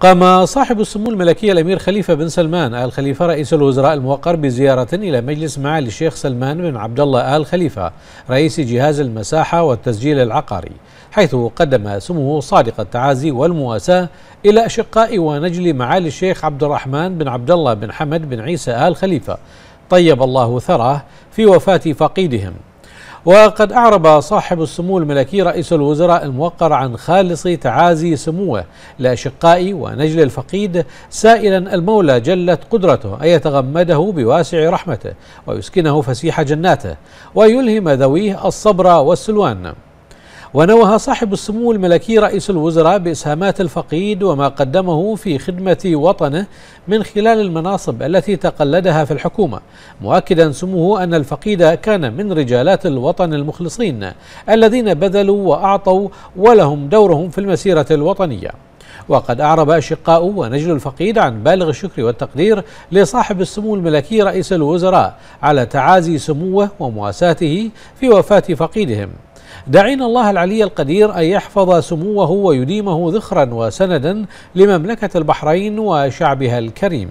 قام صاحب السمو الملكية الأمير خليفة بن سلمان آل خليفة رئيس الوزراء الموقر بزيارة إلى مجلس معالي الشيخ سلمان بن عبد الله آل خليفة رئيس جهاز المساحة والتسجيل العقاري حيث قدم سموه صادق التعازي والمواساة إلى أشقاء ونجل معالي الشيخ عبد الرحمن بن عبد الله بن حمد بن عيسى آل خليفة طيب الله ثراه في وفاة فقيدهم وقد أعرب صاحب السمو الملكي رئيس الوزراء الموقر عن خالص تعازي سموه لأشقاء ونجل الفقيد سائلا المولى جلت قدرته أن يتغمده بواسع رحمته ويسكنه فسيح جناته ويلهم ذويه الصبر والسلوان ونوه صاحب السمو الملكي رئيس الوزراء بإسهامات الفقيد وما قدمه في خدمة وطنه من خلال المناصب التي تقلدها في الحكومة مؤكدا سموه أن الفقيد كان من رجالات الوطن المخلصين الذين بذلوا وأعطوا ولهم دورهم في المسيرة الوطنية وقد أعرب أشقاء ونجل الفقيد عن بالغ الشكر والتقدير لصاحب السمو الملكي رئيس الوزراء على تعازي سموه ومواساته في وفاة فقيدهم داعين الله العلي القدير أن يحفظ سموه ويديمه ذخرا وسندا لمملكة البحرين وشعبها الكريم